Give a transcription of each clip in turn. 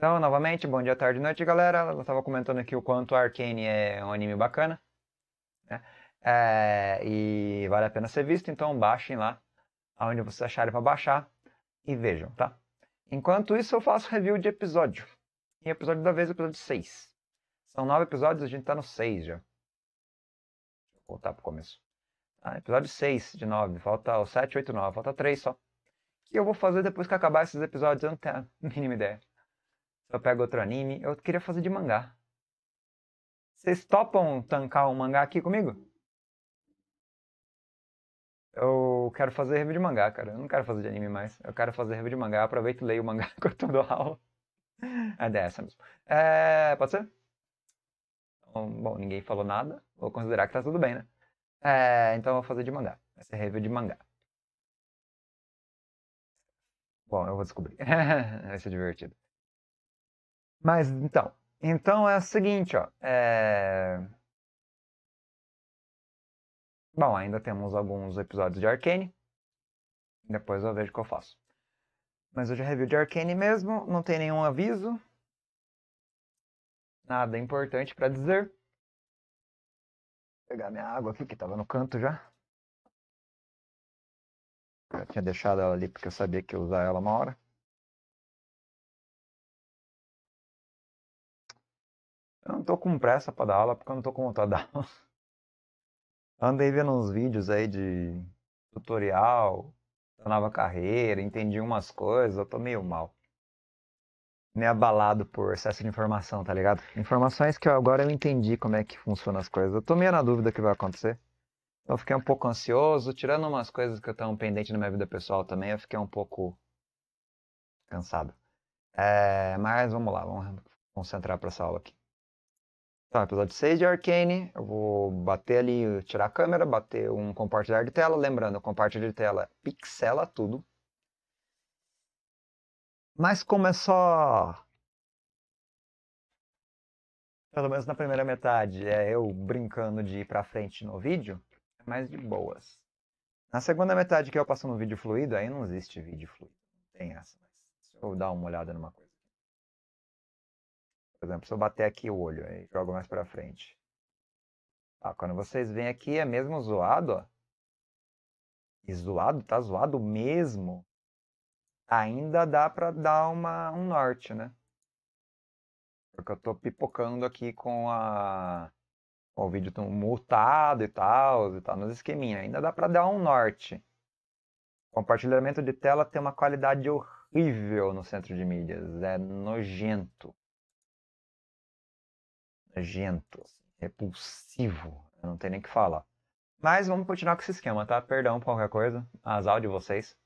Então, novamente, bom dia, tarde, noite, galera. Eu estava comentando aqui o quanto Arcane é um anime bacana, né? É, e vale a pena ser visto, então baixem lá aonde vocês acharem para baixar e vejam, tá? Enquanto isso, eu faço review de episódio. E episódio da vez, episódio 6. São nove episódios, a gente tá no 6 já. Deixa eu voltar pro começo. Ah, episódio 6 de 9, falta o 7, 8, 9, falta 3 só. Que eu vou fazer depois que acabar esses episódios, eu não tenho a mínima ideia. Se eu pego outro anime, eu queria fazer de mangá. Vocês topam tancar um mangá aqui comigo? Eu quero fazer review de mangá, cara. Eu não quero fazer de anime mais. Eu quero fazer review de mangá. Aproveito e leio o mangá enquanto eu dou aula. É dessa mesmo. É, pode ser? Então, bom, ninguém falou nada. Vou considerar que tá tudo bem, né? É, então eu vou fazer de mangá. Vai ser review de mangá. Bom, eu vou descobrir. Vai ser divertido. Mas então, então é o seguinte, ó. É... Bom, ainda temos alguns episódios de Arcane. Depois eu vejo o que eu faço. Mas hoje é review de Arcane mesmo, não tem nenhum aviso. Nada importante para dizer. Vou pegar minha água aqui que tava no canto já. Eu tinha deixado ela ali porque eu sabia que ia usar ela uma hora. Eu não tô com pressa para dar aula porque eu não tô com vontade de dar aula. Andei vendo uns vídeos aí de tutorial, da nova carreira, entendi umas coisas, eu tô meio mal. me abalado por excesso de informação, tá ligado? Informações que eu, agora eu entendi como é que funcionam as coisas. Eu tô meio na dúvida do que vai acontecer. Então eu fiquei um pouco ansioso, tirando umas coisas que eu tenho pendente na minha vida pessoal também, eu fiquei um pouco cansado. É, mas vamos lá, vamos concentrar para essa aula aqui. Tá, episódio 6 de Arcane. Eu vou bater ali, tirar a câmera, bater um compartilhar de tela. Lembrando, compartilhar de tela pixela tudo. Mas como é só. Pelo menos na primeira metade, é eu brincando de ir pra frente no vídeo, é mais de boas. Na segunda metade que eu passo no vídeo fluido, aí não existe vídeo fluido. Não tem essa, mas deixa eu dar uma olhada numa coisa. Por exemplo, se eu bater aqui o olho e jogo mais para frente. Ah, quando vocês vêm aqui é mesmo zoado, ó. E zoado, tá zoado mesmo. Ainda dá para dar uma, um norte, né? Porque eu tô pipocando aqui com a com o vídeo multado e tal, e tal, nos esqueminha. Ainda dá para dar um norte. Compartilhamento de tela tem uma qualidade horrível no centro de mídias, é nojento nojento, repulsivo, eu não tenho nem o que falar. Mas vamos continuar com esse esquema, tá? Perdão por qualquer coisa, azar de vocês.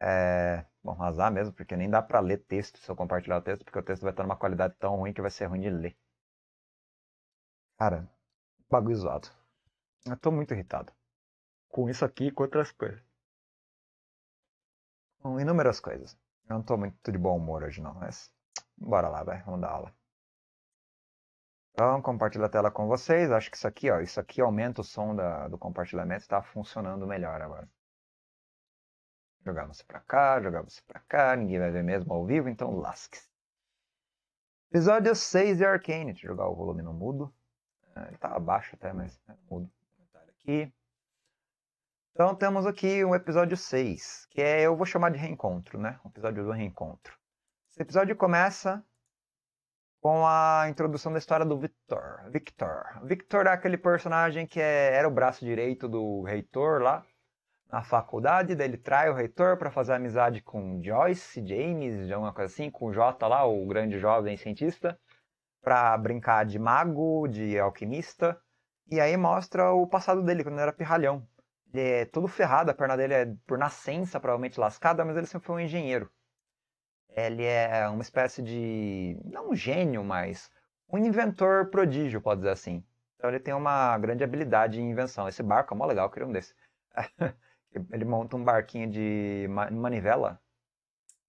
É... Bom, azar mesmo, porque nem dá pra ler texto se eu compartilhar o texto, porque o texto vai estar numa qualidade tão ruim que vai ser ruim de ler. Cara, bagulho zoado. Eu tô muito irritado. Com isso aqui e com outras coisas. Com inúmeras coisas. Eu não tô muito de bom humor hoje não, mas... Bora lá, velho. Vamos dar aula. Então, compartilho a tela com vocês. Acho que isso aqui, ó, isso aqui aumenta o som da, do compartilhamento, está funcionando melhor agora. Jogar você para cá, jogar você para cá, ninguém vai ver mesmo ao vivo, então lasque-se. Episódio 6 de Arcane. Deixa eu jogar o volume no mudo. É, ele tá abaixo até, mas né, mudo. Aqui. Então temos aqui um episódio 6, que é, eu vou chamar de reencontro, né? O episódio do reencontro. Esse episódio começa com a introdução da história do Victor. Victor. Victor é aquele personagem que é, era o braço direito do reitor lá na faculdade, daí ele trai o reitor para fazer amizade com Joyce, James, alguma coisa assim, com o Jota lá, o grande jovem cientista, para brincar de mago, de alquimista, e aí mostra o passado dele quando ele era pirralhão. Ele é todo ferrado, a perna dele é por nascença provavelmente lascada, mas ele sempre foi um engenheiro ele é uma espécie de. não um gênio, mas um inventor prodígio, pode dizer assim. Então ele tem uma grande habilidade em invenção. Esse barco é mó legal, eu queria um desse. ele monta um barquinho de manivela,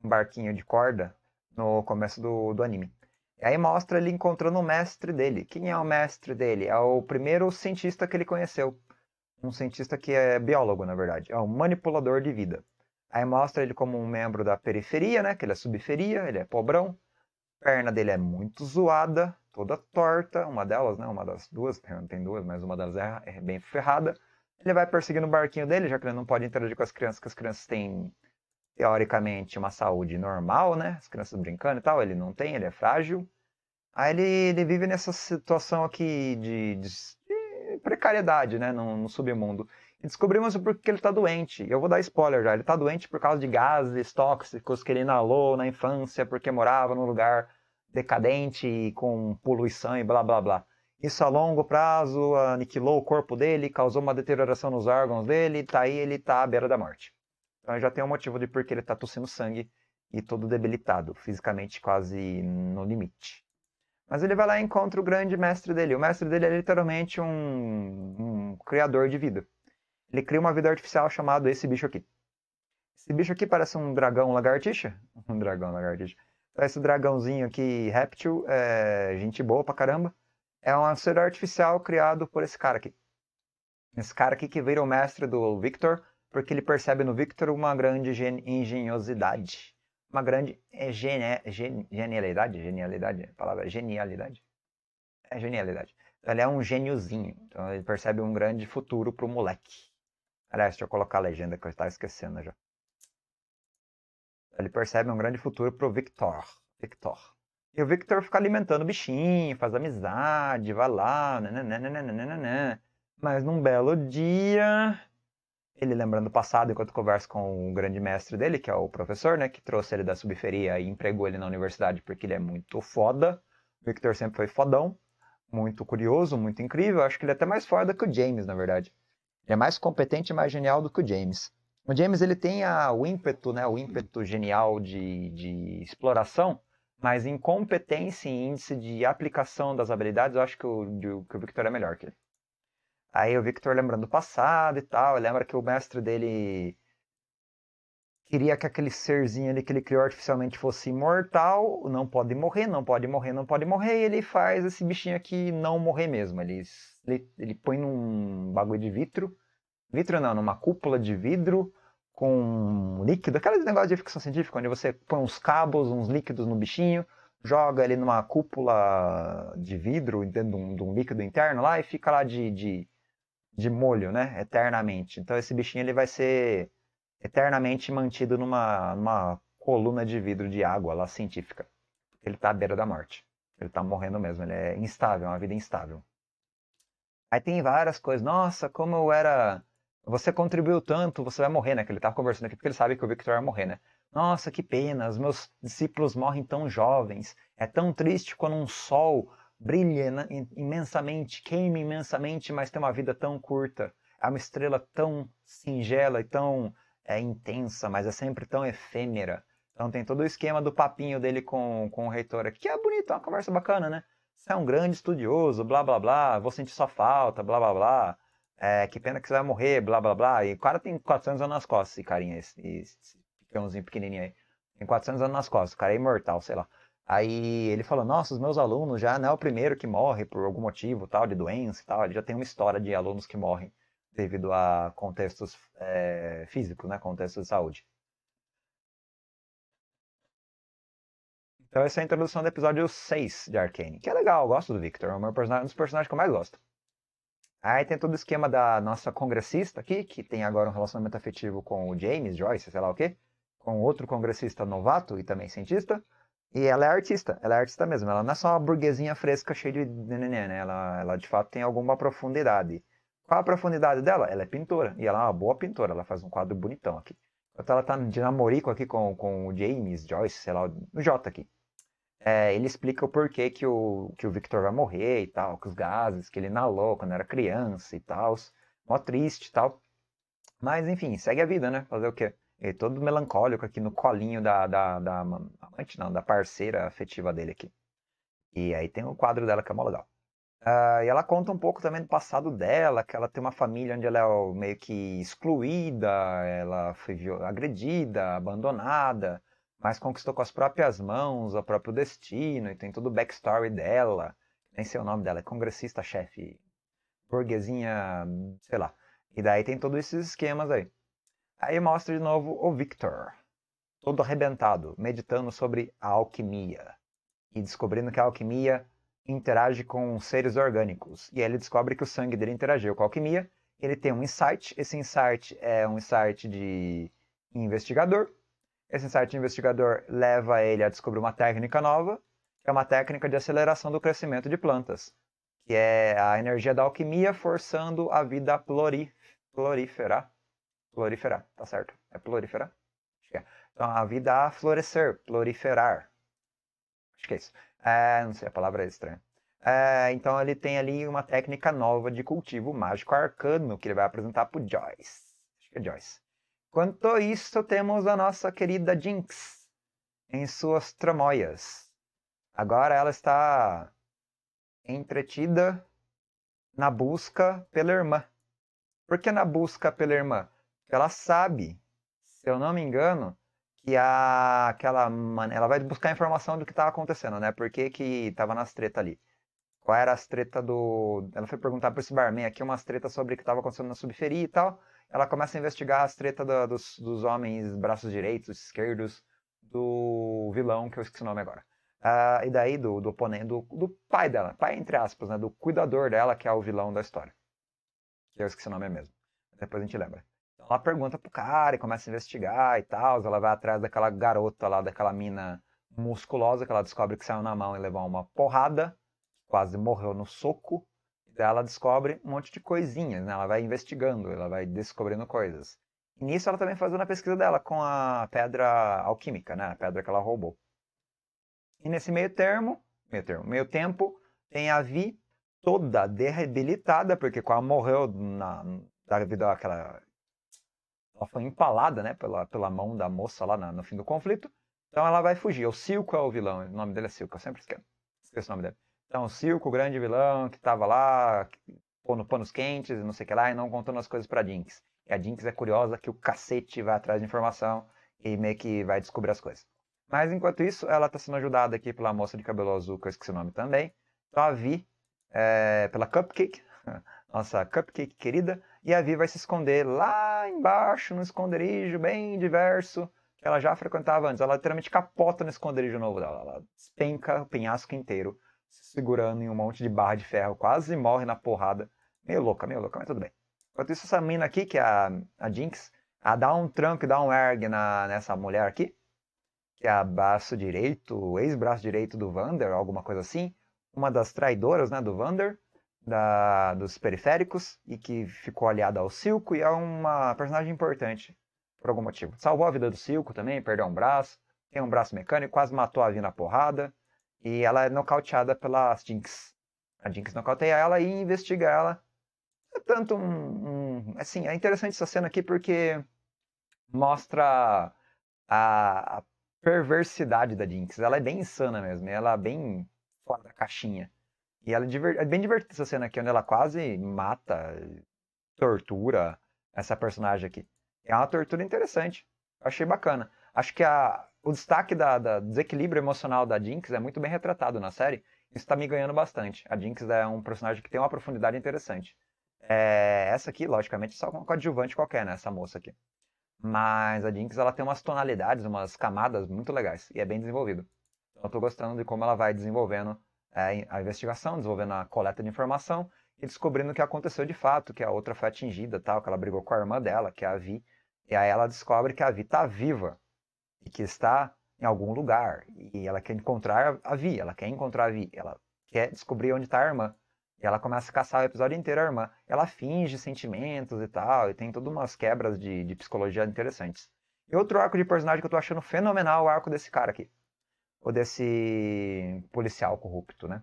um barquinho de corda, no começo do, do anime. E aí mostra ele encontrando o mestre dele. Quem é o mestre dele? É o primeiro cientista que ele conheceu. Um cientista que é biólogo, na verdade. É um manipulador de vida. Aí mostra ele como um membro da periferia, né? Que ele é subferia, ele é pobrão. A perna dele é muito zoada, toda torta. Uma delas, né? Uma das duas, tem duas, mas uma das é, é bem ferrada. Ele vai perseguindo o barquinho dele, já que ele não pode interagir com as crianças, que as crianças têm, teoricamente, uma saúde normal, né? As crianças brincando e tal, ele não tem, ele é frágil. Aí ele, ele vive nessa situação aqui de, de, de precariedade, né? No, no submundo. E descobrimos por que ele está doente. Eu vou dar spoiler já. Ele está doente por causa de gases tóxicos que ele inalou na infância porque morava num lugar decadente e com poluição e blá blá blá. Isso a longo prazo aniquilou o corpo dele, causou uma deterioração nos órgãos dele, e tá aí ele está à beira da morte. Então já tem um motivo de por que ele está tossindo sangue e todo debilitado, fisicamente quase no limite. Mas ele vai lá e encontra o grande mestre dele. O mestre dele é literalmente um, um criador de vida ele cria uma vida artificial chamado esse bicho aqui. Esse bicho aqui parece um dragão lagartixa. Um dragão lagartixa. Esse dragãozinho aqui, réptil, é gente boa pra caramba. É um ser artificial criado por esse cara aqui. Esse cara aqui que vira o mestre do Victor, porque ele percebe no Victor uma grande engenhosidade. Uma grande gen genialidade, genialidade, palavra é genialidade. É genialidade. Então, ele é um gêniozinho, então ele percebe um grande futuro pro moleque. Aliás, deixa eu colocar a legenda que eu estava esquecendo já. Ele percebe um grande futuro pro Victor. Victor. E o Victor fica alimentando o bichinho, faz amizade, vai lá, né Mas num belo dia, ele lembrando do passado, enquanto conversa com o grande mestre dele, que é o professor, né, que trouxe ele da subferia e empregou ele na universidade porque ele é muito foda. O Victor sempre foi fodão, muito curioso, muito incrível. Acho que ele é até mais foda que o James, na verdade. Ele é mais competente e mais genial do que o James. O James ele tem a, o ímpeto, né, o ímpeto genial de, de exploração, mas em competência e índice de aplicação das habilidades, eu acho que o, de, que o Victor é melhor que ele. Aí o Victor lembrando do passado e tal, lembra que o mestre dele queria que aquele serzinho ali que ele criou artificialmente fosse imortal, não pode morrer, não pode morrer, não pode morrer, e ele faz esse bichinho aqui não morrer mesmo. Ele ele, ele põe num bagulho de vidro, vidro não, numa cúpula de vidro com líquido, aquele negócio de ficção científica onde você põe uns cabos, uns líquidos no bichinho, joga ele numa cúpula de vidro dentro de um, de um líquido interno lá e fica lá de, de, de molho, né, eternamente. Então esse bichinho ele vai ser eternamente mantido numa, numa coluna de vidro de água lá científica. Ele está à beira da morte. Ele está morrendo mesmo. Ele é instável, é uma vida instável. Aí tem várias coisas. Nossa, como eu era. Você contribuiu tanto, você vai morrer, né? Que ele tava conversando aqui porque ele sabe que o Victor vai morrer, né? Nossa, que pena, os meus discípulos morrem tão jovens. É tão triste quando um sol brilha né? imensamente, queima imensamente, mas tem uma vida tão curta. É uma estrela tão singela e tão é, intensa, mas é sempre tão efêmera. Então tem todo o esquema do papinho dele com, com o reitor aqui, que é bonito, é uma conversa bacana, né? Você é um grande estudioso, blá blá blá, vou sentir sua falta, blá blá blá. É, que pena que você vai morrer, blá blá blá. E o cara tem 400 anos nas costas, esse carinha, esse, esse picãozinho pequenininho aí. Tem 400 anos nas costas, o cara é imortal, sei lá. Aí ele falou: Nossa, os meus alunos já não é o primeiro que morre por algum motivo, tal, de doença e tal. Ele já tem uma história de alunos que morrem devido a contextos é, físicos, né? Contextos de saúde. Então essa é a introdução do episódio 6 de Arcane, que é legal, eu gosto do Victor, é um dos personagens que eu mais gosto. Aí tem todo o esquema da nossa congressista aqui, que tem agora um relacionamento afetivo com o James Joyce, sei lá o quê, com outro congressista novato e também cientista. E ela é artista, ela é artista mesmo, ela não é só uma burguesinha fresca cheia de neném, né? Ela, ela de fato tem alguma profundidade. Qual a profundidade dela? Ela é pintora, e ela é uma boa pintora, ela faz um quadro bonitão aqui. Então ela tá de namorico aqui com, com o James Joyce, sei lá, o J aqui é, ele explica o porquê que o, que o Victor vai morrer e tal, que os gases que ele inalou quando era criança e tal. Mó triste e tal. Mas enfim, segue a vida, né? Fazer o quê? Ele é todo melancólico aqui no colinho da, da, da amante, não, da parceira afetiva dele aqui. E aí tem o um quadro dela que é mó legal. Uh, e ela conta um pouco também do passado dela, que ela tem uma família onde ela é meio que excluída, ela foi agredida, abandonada mas conquistou com as próprias mãos o próprio destino e tem todo o backstory dela. Nem sei o nome dela, é congressista, chefe, burguesinha, sei lá. E daí tem todos esses esquemas aí. Aí mostra de novo o Victor, todo arrebentado, meditando sobre a alquimia e descobrindo que a alquimia interage com seres orgânicos. E aí ele descobre que o sangue dele interagiu com a alquimia. Ele tem um insight, esse insight é um insight de investigador esse insight investigador leva ele a descobrir uma técnica nova, que é uma técnica de aceleração do crescimento de plantas, que é a energia da alquimia forçando a vida plori, prolifera. tá certo? É proliferar? Acho que é. Então, a vida a florescer, proliferar. Acho que é isso. É, não sei, a palavra é estranha. É, então, ele tem ali uma técnica nova de cultivo mágico arcano que ele vai apresentar para Joyce. Acho que é Joyce. Quanto isso, temos a nossa querida Jinx em suas tramóias. Agora ela está entretida na busca pela irmã. Por que na busca pela irmã? Ela sabe, se eu não me engano, que a, aquela. Ela vai buscar informação do que estava acontecendo, né? Por que estava nas tretas ali? Qual era as tretas do. Ela foi perguntar para esse barman aqui umas tretas sobre o que estava acontecendo na subferia e tal ela começa a investigar as tretas do, dos, dos homens braços direitos, esquerdos, do vilão, que eu esqueci o nome agora. Uh, e daí do, do oponente, do, do, pai dela, pai entre aspas, né, do cuidador dela, que é o vilão da história. Eu esqueci o nome mesmo. Depois a gente lembra. Então ela pergunta pro cara e começa a investigar e tal. Ela vai atrás daquela garota lá, daquela mina musculosa que ela descobre que saiu na mão e levou uma porrada, quase morreu no soco ela descobre um monte de coisinhas, né? Ela vai investigando, ela vai descobrindo coisas. E nisso ela também faz uma pesquisa dela com a pedra alquímica, né? A pedra que ela roubou. E nesse meio termo, meio termo, meio tempo, tem a Vi toda debilitada, porque quando morreu na, da vida aquela ela foi empalada, né, pela, pela mão da moça lá na, no fim do conflito. Então ela vai fugir. O Silco é o vilão, o nome dele é Silco, eu sempre esqueço, esqueço o nome dele. Então, o Silco, o grande vilão, que estava lá, pondo panos quentes, não sei o que lá, e não contando as coisas pra Jinx. E a Jinx é curiosa que o cacete vai atrás de informação e meio que vai descobrir as coisas. Mas enquanto isso, ela está sendo ajudada aqui pela moça de cabelo azul, que eu esqueci o nome também. Então a Vi, é, pela Cupcake, nossa Cupcake querida, e a Vi vai se esconder lá embaixo, num esconderijo bem diverso, que ela já frequentava antes. Ela literalmente capota no esconderijo novo dela, ela despenca o penhasco inteiro se segurando em um monte de barra de ferro, quase morre na porrada. Meio louca, meio louca, mas tudo bem. Enquanto isso, essa mina aqui, que é a, a Jinx, a dá um tranco e dá um erg na, nessa mulher aqui, que é a braço direito, ex-braço direito do Vander, alguma coisa assim. Uma das traidoras né, do Vander, da, dos periféricos, e que ficou aliada ao Silco, e é uma personagem importante, por algum motivo. Salvou a vida do Silco também, perdeu um braço, tem um braço mecânico, quase matou a Vina na porrada. E ela é nocauteada pela Jinx. A Jinx nocauteia ela e investiga ela. É tanto um, um, Assim, é interessante essa cena aqui porque mostra a, a perversidade da Jinx. Ela é bem insana mesmo. Ela é bem fora da caixinha. E ela é, diver... é bem divertida essa cena aqui, onde ela quase mata, tortura essa personagem aqui. É uma tortura interessante. Eu achei bacana. Acho que a, o destaque da, da, desequilíbrio emocional da Jinx é muito bem retratado na série. Isso está me ganhando bastante. A Jinx é um personagem que tem uma profundidade interessante. É, essa aqui, logicamente, é só uma coadjuvante qualquer, né? Essa moça aqui. Mas a Jinx ela tem umas tonalidades, umas camadas muito legais e é bem desenvolvido. Então, eu estou gostando de como ela vai desenvolvendo é, a investigação, desenvolvendo a coleta de informação e descobrindo o que aconteceu de fato, que a outra foi atingida, tal, que ela brigou com a irmã dela, que é a Vi. E aí ela descobre que a Vi está viva, que está em algum lugar e ela quer encontrar a Vi, ela quer encontrar a Vi, ela quer descobrir onde está a irmã. E ela começa a caçar o episódio inteiro a irmã. Ela finge sentimentos e tal, e tem todas umas quebras de, de psicologia interessantes. E outro arco de personagem que eu tô achando fenomenal é o arco desse cara aqui. Ou desse policial corrupto, né?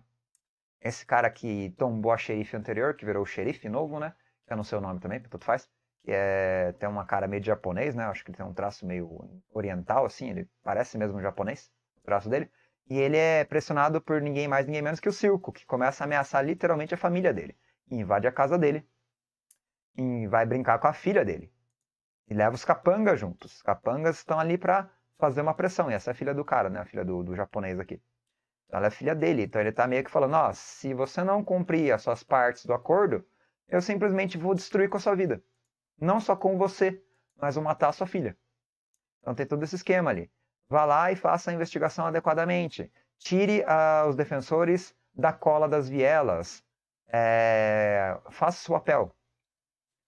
Esse cara que tombou a xerife anterior, que virou o xerife novo, né? Eu não sei o nome também, tanto faz que é, tem uma cara meio de japonês, né? Acho que ele tem um traço meio oriental, assim, ele parece mesmo japonês, o traço dele. E ele é pressionado por ninguém mais, ninguém menos que o circo, que começa a ameaçar literalmente a família dele. E invade a casa dele. E vai brincar com a filha dele. E leva os capangas juntos. Os capangas estão ali pra fazer uma pressão. E essa é a filha do cara, né? A filha do, do japonês aqui. Então ela é filha dele. Então ele tá meio que falando: ó, se você não cumprir as suas partes do acordo, eu simplesmente vou destruir com a sua vida não só com você, mas vão matar a sua filha. Então tem todo esse esquema ali. Vá lá e faça a investigação adequadamente. Tire uh, os defensores da cola das vielas. É... faça o seu papel.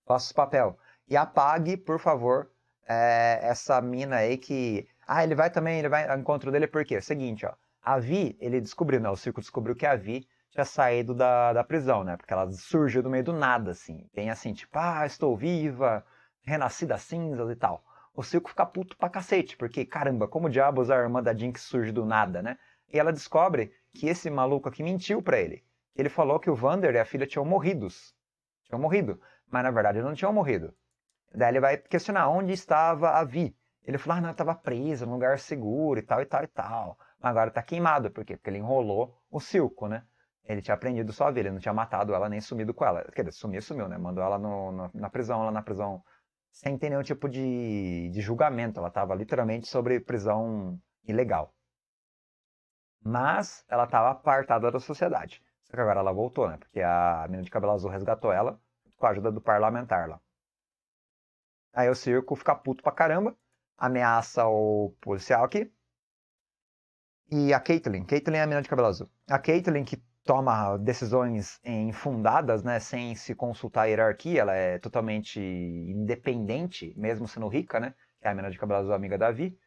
Faça o seu papel. E apague, por favor, é... essa mina aí que. Ah, ele vai também, ele vai. O encontro dele é por quê? É o seguinte, ó. A Vi, ele descobriu, né? O circo descobriu que a Vi tinha saído da, da prisão, né? Porque ela surgiu do meio do nada, assim. Tem assim, tipo, ah, estou viva, renasci das cinzas e tal. O Silco fica puto pra cacete, porque, caramba, como diabos a irmã da Jinx surge do nada, né? E ela descobre que esse maluco aqui mentiu para ele. Ele falou que o Vander e a filha tinham morridos. Tinham morrido. Mas na verdade não tinham morrido. Daí ele vai questionar onde estava a Vi. Ele falou, ah, não, estava presa num lugar seguro e tal e tal e tal. Mas Agora tá queimado, por quê? Porque ele enrolou o Silco, né? ele tinha aprendido sua vida, ele não tinha matado ela nem sumido com ela. Quer dizer, sumiu, sumiu, né? Mandou ela no, no, na prisão, ela na prisão sem ter nenhum tipo de, de julgamento. Ela estava literalmente sobre prisão ilegal. Mas ela estava apartada da sociedade. Só que agora ela voltou, né? Porque a menina de cabelo azul resgatou ela com a ajuda do parlamentar lá. Aí o circo fica puto pra caramba, ameaça o policial aqui. E a Caitlyn, Caitlyn é a menina de cabelo azul. A Caitlyn, que toma decisões infundadas, né, sem se consultar a hierarquia, ela é totalmente independente, mesmo sendo rica, né, é a menina de cabelo azul amiga da Vi,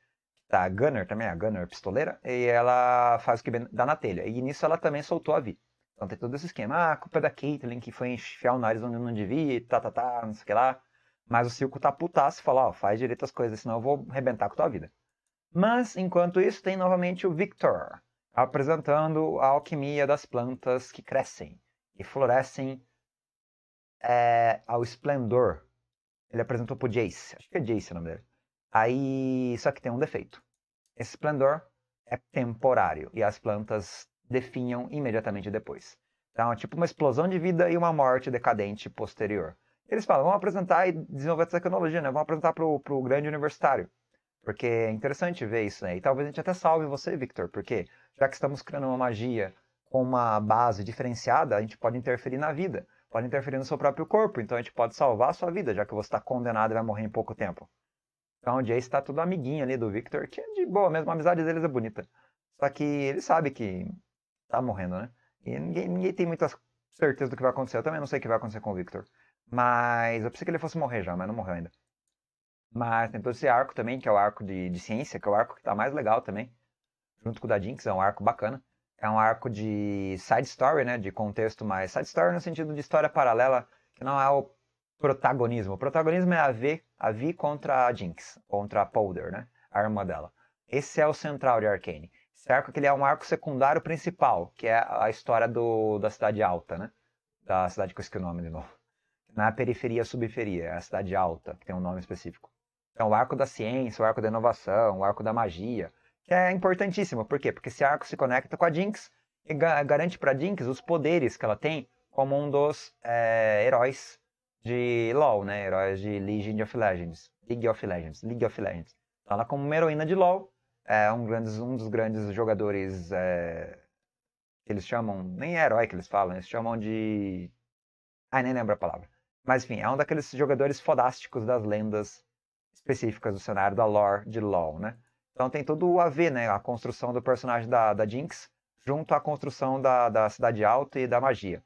da Gunner também, a Gunner pistoleira, e ela faz o que dá na telha, e nisso ela também soltou a Vi. Então tem todo esse esquema, ah, a culpa é da Caitlyn que foi enfiar o nariz onde não devia, tá, tá, tá, não sei o que lá, mas o circo tá putaço e fala, ó, faz direito as coisas, senão eu vou arrebentar com tua vida. Mas, enquanto isso, tem novamente o Victor, apresentando a alquimia das plantas que crescem e florescem é, ao esplendor. Ele apresentou o Jace, acho que é Jace o nome dele. Aí, só que tem um defeito. Esse esplendor é temporário e as plantas definham imediatamente depois. Então, é tipo uma explosão de vida e uma morte decadente posterior. Eles falam, vamos apresentar e desenvolver essa tecnologia, né? Vamos apresentar para o grande universitário. Porque é interessante ver isso, né? E talvez a gente até salve você, Victor, porque já que estamos criando uma magia com uma base diferenciada, a gente pode interferir na vida, pode interferir no seu próprio corpo, então a gente pode salvar a sua vida, já que você está condenado e vai morrer em pouco tempo. Então o Jace está tudo amiguinho ali do Victor, que é de boa mesmo, a amizade deles é bonita. Só que ele sabe que tá morrendo, né? E ninguém, ninguém tem muita certeza do que vai acontecer. Eu também não sei o que vai acontecer com o Victor. Mas eu pensei que ele fosse morrer já, mas não morreu ainda. Mas tem todo esse arco também, que é o arco de, de ciência, que é o arco que tá mais legal também. Junto com o da Jinx, é um arco bacana. É um arco de side story, né? De contexto mais. Side story no sentido de história paralela, que não é o protagonismo. O protagonismo é a V, a V contra a Jinx, contra a Powder, né? A arma dela. Esse é o central de Arcane. Esse arco que ele é um arco secundário principal, que é a história do, da Cidade Alta, né? Da cidade com esse o nome de novo. Na é periferia, subferia, é a Cidade Alta, que tem um nome específico. Então, é o arco da ciência, o arco da inovação, o arco da magia, que é importantíssimo. Por quê? Porque esse arco se conecta com a Jinx e garante para a Jinx os poderes que ela tem como um dos é, heróis de LoL, né? Heróis de League of Legends. League of Legends. League of Legends. Então, ela como uma heroína de LoL, é um, grandes, um dos grandes jogadores é, que eles chamam... Nem é herói que eles falam, eles chamam de... Ah, nem lembro a palavra. Mas enfim, é um daqueles jogadores fodásticos das lendas específicas do cenário da lore de LoL, né? Então tem tudo a ver, né? A construção do personagem da, da Jinx junto à construção da, da Cidade Alta e da magia.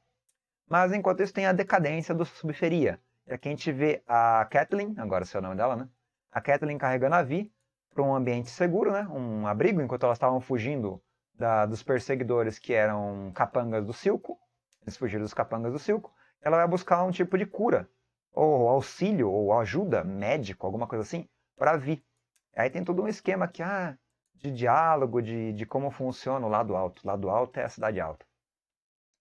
Mas enquanto isso tem a decadência do Subferia. E aqui a gente vê a Kathleen, agora esse é o nome dela, né? A Kathleen carregando a Vi para um ambiente seguro, né? Um abrigo, enquanto elas estavam fugindo da, dos perseguidores que eram capangas do Silco. Eles fugiram dos capangas do Silco. Ela vai buscar um tipo de cura ou auxílio, ou ajuda médico, alguma coisa assim, para vir. Aí tem todo um esquema que, ah, de diálogo, de, de como funciona o lado alto. O lado alto é a cidade alta.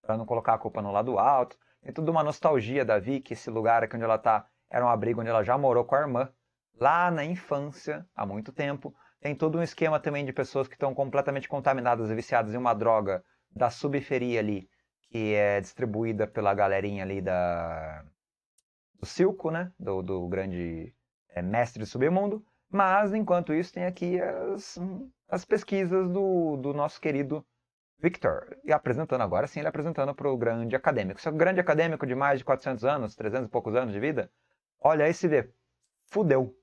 Para não colocar a culpa no lado alto. Tem toda uma nostalgia da Vi, que esse lugar aqui onde ela está era um abrigo onde ela já morou com a irmã, lá na infância, há muito tempo. Tem todo um esquema também de pessoas que estão completamente contaminadas e viciadas em uma droga da subferia ali, que é distribuída pela galerinha ali da, do Silco, né? Do, do grande é, mestre do submundo. Mas, enquanto isso, tem aqui as, as pesquisas do, do nosso querido Victor. E apresentando agora, sim, ele apresentando para o grande acadêmico. o grande acadêmico de mais de 400 anos, 300 e poucos anos de vida, olha aí se vê, fudeu.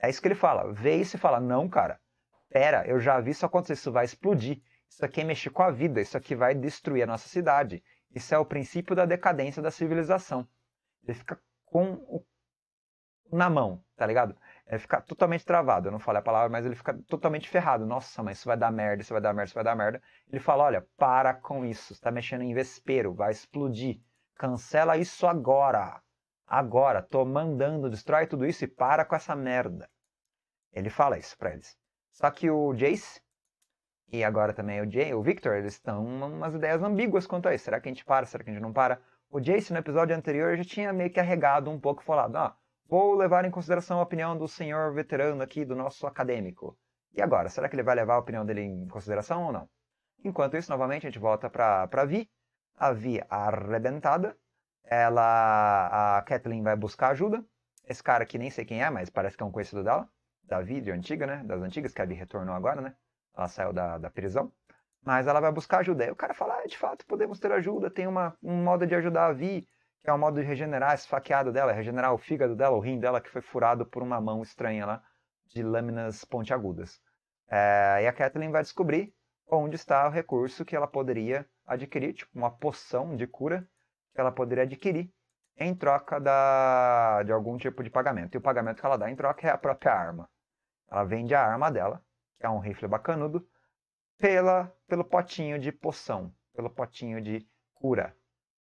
É isso que ele fala. Vê isso e fala, não, cara, pera, eu já vi isso acontecer, isso vai explodir. Isso aqui é mexer com a vida, isso aqui vai destruir a nossa cidade. Isso é o princípio da decadência da civilização. Ele fica com o, na mão, tá ligado? É ficar totalmente travado. Eu não falei a palavra, mas ele fica totalmente ferrado. Nossa, mas isso vai dar merda, isso vai dar merda, isso vai dar merda. Ele fala: olha, para com isso, está mexendo em vespeiro, vai explodir. Cancela isso agora. Agora, tô mandando, destrói tudo isso e para com essa merda. Ele fala isso pra eles. Só que o Jace, e agora também o Jay, o Victor, eles estão umas ideias ambíguas quanto a isso. Será que a gente para? Será que a gente não para? O Jason, no episódio anterior, já tinha meio que arregado um pouco, falado, ah, vou levar em consideração a opinião do senhor veterano aqui, do nosso acadêmico. E agora, será que ele vai levar a opinião dele em consideração ou não? Enquanto isso, novamente, a gente volta para Vi. A Vi arrebentada. Ela, a Kathleen vai buscar ajuda. Esse cara aqui nem sei quem é, mas parece que é um conhecido dela. Da Vi, de antiga, né? Das antigas, que a Vi retornou agora, né? Ela saiu da, da prisão mas ela vai buscar ajuda. Aí o cara fala, ah, de fato, podemos ter ajuda, tem uma, um modo de ajudar a Vi, que é um modo de regenerar esse faqueado dela, regenerar o fígado dela, o rim dela, que foi furado por uma mão estranha lá, de lâminas pontiagudas. É, e a Kathleen vai descobrir onde está o recurso que ela poderia adquirir, tipo uma poção de cura que ela poderia adquirir em troca da, de algum tipo de pagamento. E o pagamento que ela dá em troca é a própria arma. Ela vende a arma dela, que é um rifle bacanudo, pela, pelo potinho de poção, pelo potinho de cura.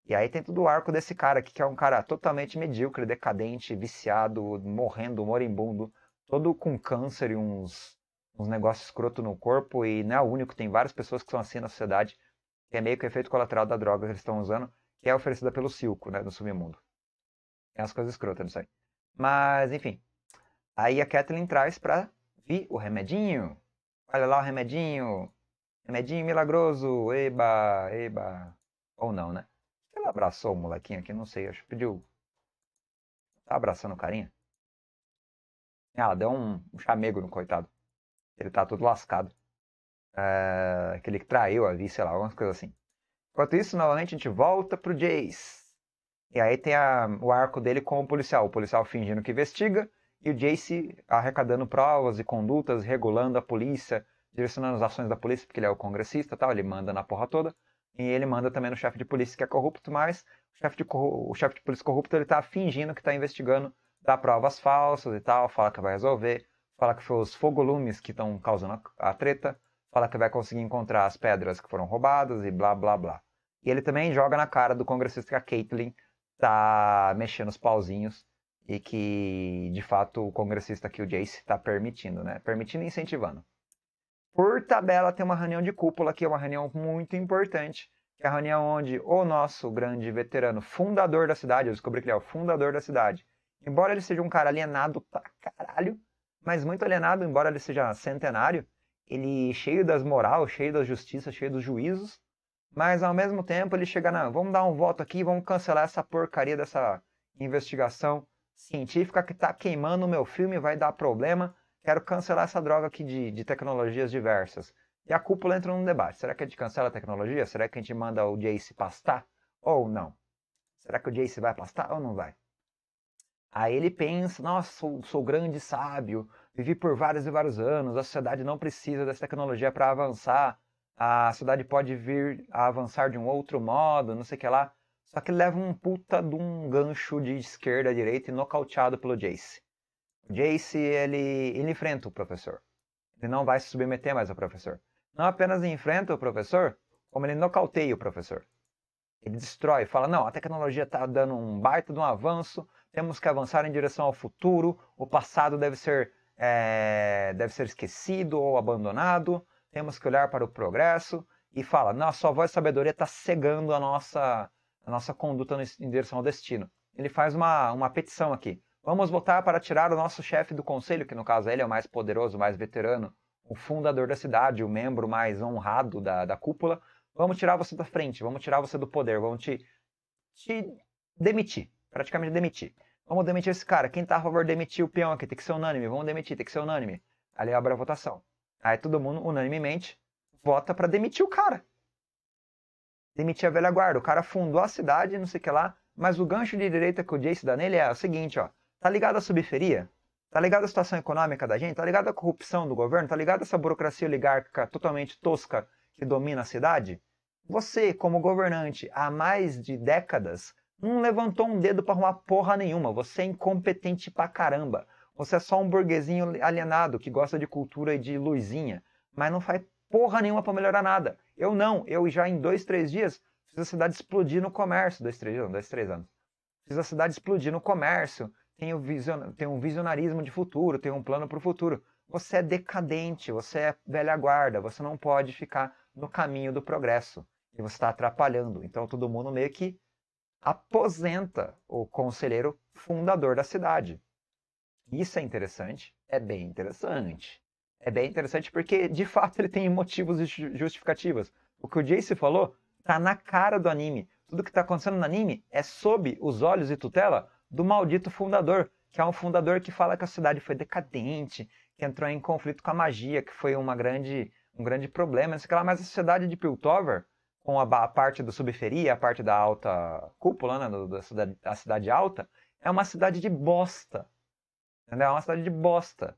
E aí tem todo o arco desse cara aqui, que é um cara totalmente medíocre, decadente, viciado, morrendo, moribundo, todo com câncer e uns, uns negócios escroto no corpo, e não é o único, tem várias pessoas que são assim na sociedade, que é meio que o efeito colateral da droga que eles estão usando, que é oferecida pelo Silco, né, no submundo. É umas coisas escrotas, não sei. Mas, enfim. Aí a Kathleen traz pra vir o remedinho. Olha lá o remedinho. Remedinho milagroso, eba, eba. Ou não, né? Ela abraçou o molequinho aqui, não sei, acho que pediu. Tá abraçando o carinha? Ah, deu um, um chamego no coitado. Ele tá todo lascado. É, que ele traiu a Vi, sei lá, algumas coisas assim. Enquanto isso, novamente a gente volta pro Jace. E aí tem a, o arco dele com o policial. O policial fingindo que investiga e o Jace arrecadando provas e condutas, regulando a polícia, direcionando as ações da polícia, porque ele é o congressista tal, ele manda na porra toda. E ele manda também no chefe de polícia que é corrupto, mas o chefe de, corru... o chefe de polícia corrupto ele tá fingindo que tá investigando, dá provas falsas e tal, fala que vai resolver, fala que foi os fogolumes que estão causando a treta, fala que vai conseguir encontrar as pedras que foram roubadas e blá blá blá. E ele também joga na cara do congressista que a Caitlyn tá mexendo os pauzinhos e que, de fato, o congressista aqui, o Jace, tá permitindo, né? Permitindo e incentivando por tabela, tem uma reunião de cúpula, que é uma reunião muito importante, que é a reunião onde o nosso grande veterano, fundador da cidade, eu descobri que ele é o fundador da cidade, embora ele seja um cara alienado pra caralho, mas muito alienado, embora ele seja centenário, ele cheio das moral, cheio da justiça, cheio dos juízos, mas ao mesmo tempo ele chega na, vamos dar um voto aqui, vamos cancelar essa porcaria dessa investigação científica que tá queimando o meu filme, vai dar problema quero cancelar essa droga aqui de, de tecnologias diversas. E a cúpula entra num debate. Será que a gente cancela a tecnologia? Será que a gente manda o Jace pastar ou não? Será que o Jace vai pastar ou não vai? Aí ele pensa, nossa, sou, sou grande sábio, vivi por vários e vários anos, a sociedade não precisa dessa tecnologia para avançar, a sociedade pode vir a avançar de um outro modo, não sei o que lá. Só que leva um puta de um gancho de esquerda a direita e nocauteado pelo Jace. Jace, ele, ele enfrenta o professor. Ele não vai se submeter mais ao professor. Não apenas enfrenta o professor, como ele nocauteia o professor. Ele destrói, fala, não, a tecnologia está dando um baita de um avanço, temos que avançar em direção ao futuro, o passado deve ser, é, deve ser esquecido ou abandonado, temos que olhar para o progresso, e fala, nossa, a voz sabedoria está cegando a nossa, a nossa conduta em direção ao destino. Ele faz uma, uma petição aqui, Vamos votar para tirar o nosso chefe do conselho, que no caso é ele é o mais poderoso, o mais veterano, o fundador da cidade, o membro mais honrado da, da cúpula. Vamos tirar você da frente, vamos tirar você do poder, vamos te, te demitir, praticamente demitir. Vamos demitir esse cara. Quem tá a favor de demitir o peão aqui tem que ser unânime. Vamos demitir, tem que ser unânime. Ali abre a votação. Aí todo mundo, unanimemente, vota para demitir o cara. Demitir a velha guarda. O cara fundou a cidade, não sei o que lá. Mas o gancho de direita que o Jace dá nele é o seguinte, ó. Tá ligado à subferia? Tá ligado à situação econômica da gente? Tá ligado à corrupção do governo? Tá ligado a essa burocracia oligárquica totalmente tosca que domina a cidade? Você, como governante, há mais de décadas, não levantou um dedo para arrumar porra nenhuma. Você é incompetente pra caramba. Você é só um burguesinho alienado que gosta de cultura e de luzinha, mas não faz porra nenhuma para melhorar nada. Eu não. Eu já em dois, três dias fiz a cidade explodir no comércio. Dois, três anos, dois, três anos. Fiz a cidade explodir no comércio tem, vision, um visionarismo de futuro, tem um plano para o futuro. Você é decadente, você é velha guarda, você não pode ficar no caminho do progresso e você está atrapalhando. Então todo mundo meio que aposenta o conselheiro fundador da cidade. Isso é interessante, é bem interessante. É bem interessante porque de fato ele tem motivos e justificativas. O que o Jace falou tá na cara do anime. Tudo que está acontecendo no anime é sob os olhos e tutela do maldito fundador, que é um fundador que fala que a cidade foi decadente, que entrou em conflito com a magia, que foi uma grande, um grande problema, sei lá, mas a cidade de Piltover, com a, a parte do subferia, a parte da alta cúpula, né, da, cidade, a cidade alta, é uma cidade de bosta. Entendeu? É uma cidade de bosta.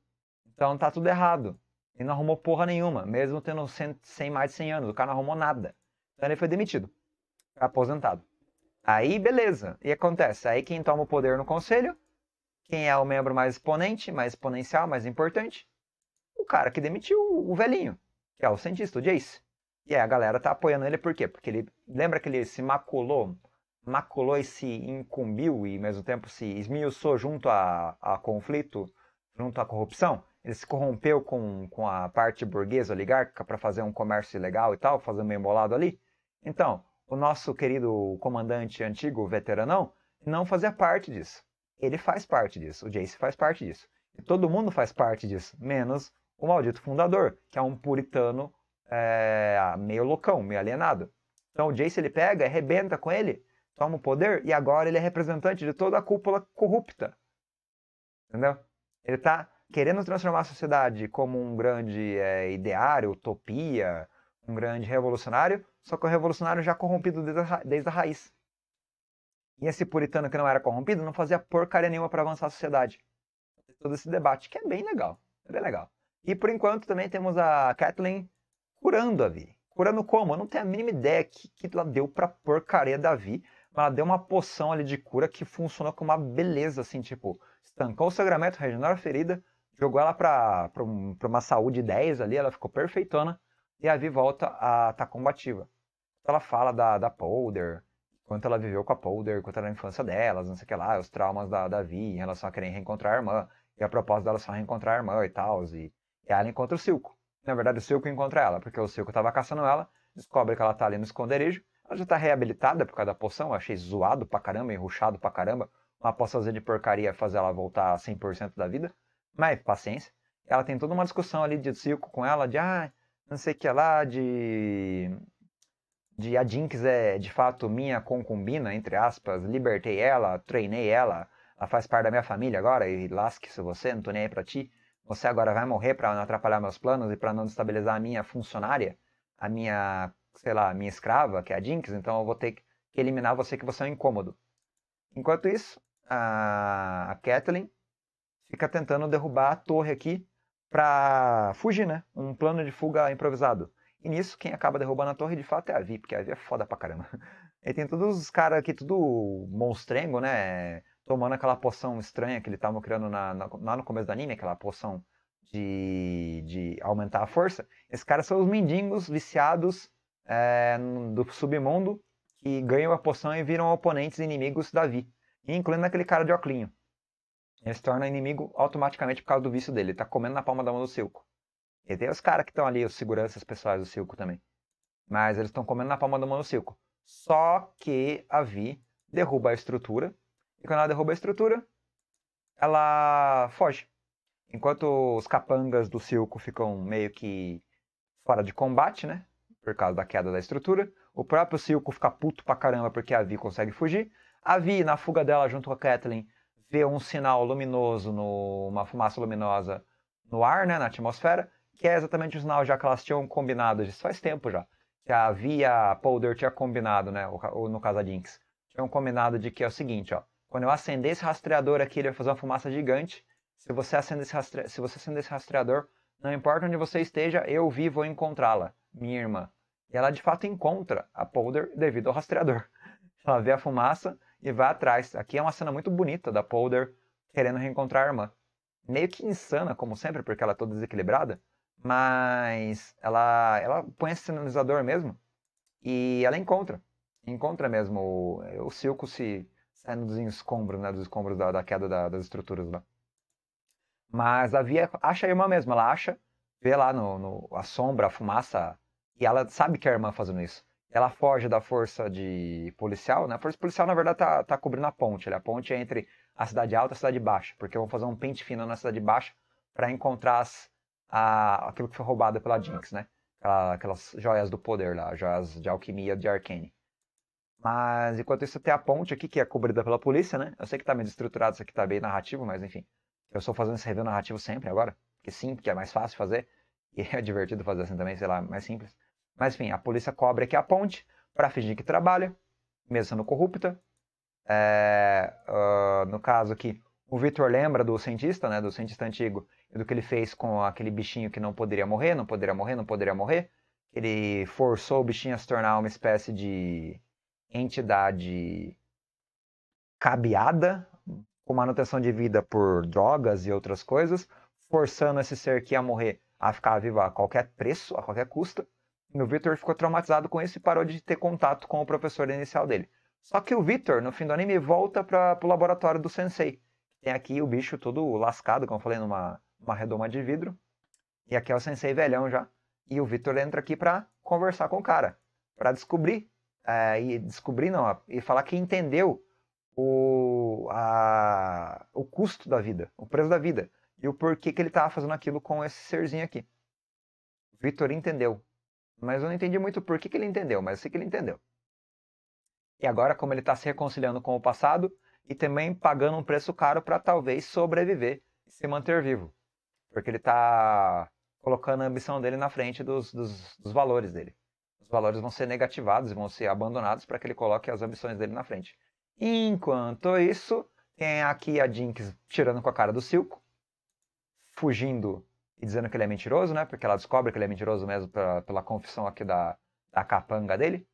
Então tá tudo errado. Ele não arrumou porra nenhuma, mesmo tendo 100, 100 mais de 100 anos. O cara não arrumou nada. Então ele foi demitido. Aposentado. Aí, beleza. E acontece. Aí quem toma o poder no conselho? Quem é o membro mais exponente, mais exponencial, mais importante? O cara que demitiu o velhinho, que é o cientista, o Jace. E aí a galera tá apoiando ele por quê? Porque ele. Lembra que ele se maculou? Maculou e se incumbiu e ao mesmo tempo se esmiuçou junto a, a conflito, junto à corrupção? Ele se corrompeu com, com a parte burguesa oligárquica para fazer um comércio ilegal e tal, fazer um embolado ali? Então, o nosso querido comandante antigo, veteranão, não fazia parte disso. Ele faz parte disso, o Jace faz parte disso. E todo mundo faz parte disso, menos o maldito fundador, que é um puritano é, meio loucão, meio alienado. Então o Jace ele pega, arrebenta com ele, toma o poder e agora ele é representante de toda a cúpula corrupta. Entendeu? Ele está querendo transformar a sociedade como um grande é, ideário, utopia, um grande revolucionário, só que o revolucionário já corrompido desde a, desde a raiz. E esse puritano que não era corrompido não fazia porcaria nenhuma para avançar a sociedade. Todo esse debate, que é bem legal. É bem legal. E por enquanto também temos a Kathleen curando a Vi. Curando como? Eu não tenho a mínima ideia que, que ela deu pra porcaria da Vi. Mas ela deu uma poção ali de cura que funcionou com uma beleza, assim, tipo, estancou o sangramento, regenerou a ferida, jogou ela pra, pra, um, pra uma saúde 10 ali, ela ficou perfeitona. E a Vi volta a estar tá combativa. Ela fala da, da Polder, quanto ela viveu com a Polder, quanto era a infância delas, não sei o que lá, os traumas da, da Vi em relação a querer reencontrar a irmã, e a proposta dela só reencontrar a irmã e tal, e, e ela encontra o Silco. Na verdade, o Silco encontra ela, porque o Silco estava caçando ela, descobre que ela está ali no esconderijo, ela já está reabilitada por causa da poção, eu achei zoado pra caramba, enruchado pra caramba, uma poçãozinha de porcaria fazer ela voltar a 100% da vida, mas paciência. Ela tem toda uma discussão ali de Silco com ela, de ah, não sei o que lá, de. De a Jinx é de fato minha concubina, entre aspas, libertei ela, treinei ela, ela faz parte da minha família agora e lasque-se você, não tô nem aí pra ti. Você agora vai morrer para não atrapalhar meus planos e para não destabilizar a minha funcionária, a minha, sei lá, minha escrava, que é a Jinx, então eu vou ter que eliminar você que você é um incômodo. Enquanto isso, a Kathleen fica tentando derrubar a torre aqui para fugir, né? Um plano de fuga improvisado. E nisso, quem acaba derrubando a torre de fato é a Vi, porque a Vi é foda pra caramba. E tem todos os caras aqui, tudo monstrengo, né? Tomando aquela poção estranha que eles estavam criando na, na, lá no começo do anime, aquela poção de, de aumentar a força. Esses caras são os mendigos viciados é, do submundo que ganham a poção e viram oponentes inimigos da Vi. Incluindo aquele cara de Oclinho. Ele se torna inimigo automaticamente por causa do vício dele. Ele tá comendo na palma da mão do Silco. E tem os caras que estão ali, os seguranças pessoais do Silco também. Mas eles estão comendo na palma da mão do Silco. Só que a Vi derruba a estrutura. E quando ela derruba a estrutura, ela foge. Enquanto os capangas do Silco ficam meio que fora de combate, né? Por causa da queda da estrutura. O próprio Silco fica puto pra caramba porque a Vi consegue fugir. A Vi, na fuga dela junto com a Kathleen, vê um sinal luminoso, no, uma fumaça luminosa no ar, né, na atmosfera, que é exatamente o sinal já que elas tinham combinado, isso faz tempo já, que a Via Polder tinha combinado, né, ou, no caso a Lynx, tinham combinado de que é o seguinte, ó, quando eu acender esse rastreador aqui, ele vai fazer uma fumaça gigante, se você acender esse, rastre... se você acender esse rastreador, não importa onde você esteja, eu vi vou encontrá-la, minha irmã. E ela de fato encontra a Polder devido ao rastreador. Ela vê a fumaça, e vai atrás. Aqui é uma cena muito bonita da Polder querendo reencontrar a irmã. Meio que insana, como sempre, porque ela é toda desequilibrada, mas ela, ela põe esse sinalizador mesmo e ela encontra. Encontra mesmo o, é, o Silco se saindo dos escombros, né, dos escombros da, da queda da, das estruturas lá. Mas a Via acha a irmã mesmo, ela acha, vê lá no, no, a sombra, a fumaça, e ela sabe que é a irmã fazendo isso ela foge da força de policial, né? A força policial, na verdade, tá, tá cobrindo a ponte. Né? A ponte é entre a cidade alta e a cidade baixa, porque vão fazer um pente fino na cidade baixa para encontrar as, a, aquilo que foi roubado pela Jinx, né? aquelas joias do poder lá, joias de alquimia de Arcane. Mas enquanto isso tem a ponte aqui, que é cobrida pela polícia, né? Eu sei que tá meio estruturado isso aqui tá bem narrativo, mas enfim. Eu estou fazendo esse review narrativo sempre agora, porque sim, porque é mais fácil fazer. E é divertido fazer assim também, sei lá, mais simples. Mas enfim, a polícia cobre aqui a ponte para fingir que trabalha, mesmo sendo corrupta. É, uh, no caso aqui, o Victor lembra do cientista, né, do cientista antigo, e do que ele fez com aquele bichinho que não poderia morrer, não poderia morrer, não poderia morrer. Ele forçou o bichinho a se tornar uma espécie de entidade cabeada, com manutenção de vida por drogas e outras coisas, forçando esse ser que ia morrer a ficar vivo a qualquer preço, a qualquer custo o Victor ficou traumatizado com isso e parou de ter contato com o professor inicial dele. Só que o Victor, no fim do anime, volta para o laboratório do Sensei. Tem aqui o bicho todo lascado, como eu falei, numa uma redoma de vidro. E aqui é o Sensei velhão já. E o Victor entra aqui para conversar com o cara, para descobrir é, e descobrir não, e falar que entendeu o, a, o custo da vida, o preço da vida e o porquê que ele estava fazendo aquilo com esse serzinho aqui. Victor entendeu mas eu não entendi muito por que, que ele entendeu, mas eu sei que ele entendeu. E agora, como ele está se reconciliando com o passado e também pagando um preço caro para talvez sobreviver e se manter vivo. Porque ele está colocando a ambição dele na frente dos, dos, dos valores dele. Os valores vão ser negativados e vão ser abandonados para que ele coloque as ambições dele na frente. Enquanto isso, tem aqui a Jinx tirando com a cara do Silco, fugindo e dizendo que ele é mentiroso, né? Porque ela descobre que ele é mentiroso mesmo pela, pela confissão aqui da, da capanga dele.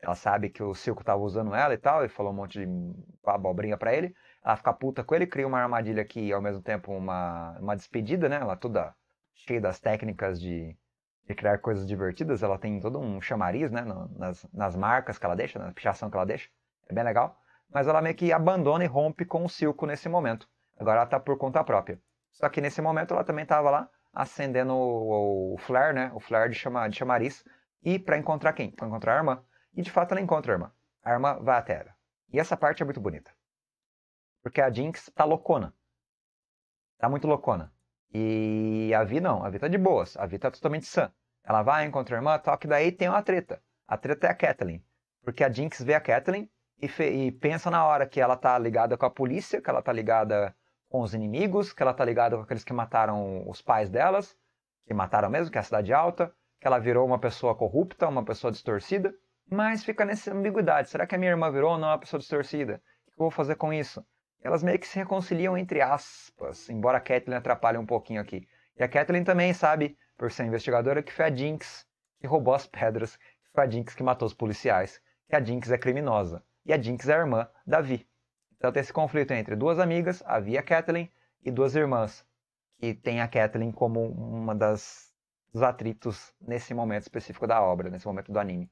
Ela sabe que o Silco tava usando ela e tal, e falou um monte de abobrinha pra ele. Ela fica puta com ele, cria uma armadilha e ao mesmo tempo uma, uma despedida, né? Ela toda cheia das técnicas de, de criar coisas divertidas. Ela tem todo um chamariz, né? Nas, nas marcas que ela deixa, na pichação que ela deixa. É bem legal. Mas ela meio que abandona e rompe com o Silco nesse momento. Agora ela tá por conta própria. Só que nesse momento ela também estava lá acendendo o, o, flare, né? O flare de, chama, de chamariz. E para encontrar quem? Para encontrar a irmã. E de fato ela encontra a irmã. A irmã vai até ela. E essa parte é muito bonita. Porque a Jinx tá loucona. Tá muito loucona. E a Vi não. A Vi tá de boas. A Vi tá totalmente sã. Ela vai, encontra a irmã, toca. Daí tem uma treta. A treta é a Kathleen. Porque a Jinx vê a Kathleen e, e pensa na hora que ela tá ligada com a polícia, que ela tá ligada com os inimigos, que ela tá ligada com aqueles que mataram os pais delas, que mataram mesmo, que é a Cidade Alta, que ela virou uma pessoa corrupta, uma pessoa distorcida, mas fica nessa ambiguidade. Será que a minha irmã virou ou não uma pessoa distorcida? O que eu vou fazer com isso? Elas meio que se reconciliam entre aspas, embora a Kathleen atrapalhe um pouquinho aqui. E a Kathleen também sabe, por ser investigadora, que foi a Jinx que roubou as pedras, que foi a Jinx que matou os policiais, que a Jinx é criminosa. E a Jinx é a irmã da Vi. Trata então, esse conflito entre duas amigas, a Via Kathleen, e duas irmãs, que tem a Kathleen como uma das dos atritos nesse momento específico da obra, nesse momento do anime.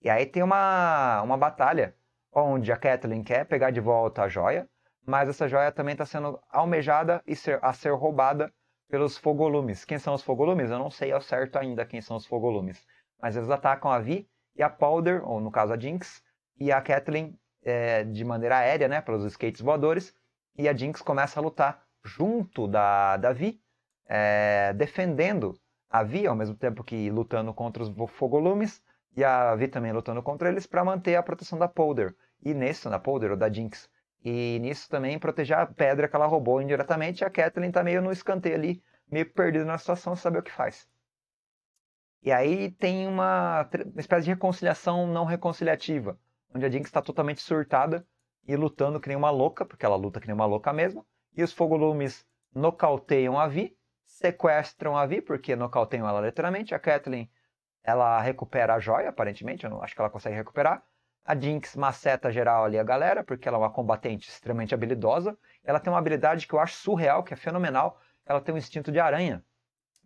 E aí tem uma, uma batalha onde a Kathleen quer pegar de volta a joia, mas essa joia também está sendo almejada e ser, a ser roubada pelos fogolumes. Quem são os fogolumes? Eu não sei ao certo ainda quem são os fogolumes. Mas eles atacam a Vi e a Powder, ou no caso a Jinx, e a Kathleen é, de maneira aérea, né, pelos skates voadores, e a Jinx começa a lutar junto da, da Vi, é, eh, defendendo a Vi, ao mesmo tempo que lutando contra os fogolumes, e a Vi também lutando contra eles para manter a proteção da Powder. E nisso, na Powder, ou da Jinx. E nisso também proteger a pedra que ela roubou indiretamente. A Kathleen tá meio no escanteio ali, meio perdida na situação, saber o que faz. E aí tem uma, uma espécie de reconciliação não reconciliativa onde a Jinx está totalmente surtada e lutando que nem uma louca, porque ela luta que nem uma louca mesmo, e os Fogolumes nocauteiam a Vi, sequestram a Vi, porque nocauteiam ela literalmente, a Kathleen ela recupera a joia, aparentemente, eu não acho que ela consegue recuperar, a Jinx maceta geral ali a galera, porque ela é uma combatente extremamente habilidosa. Ela tem uma habilidade que eu acho surreal, que é fenomenal. Ela tem um instinto de aranha.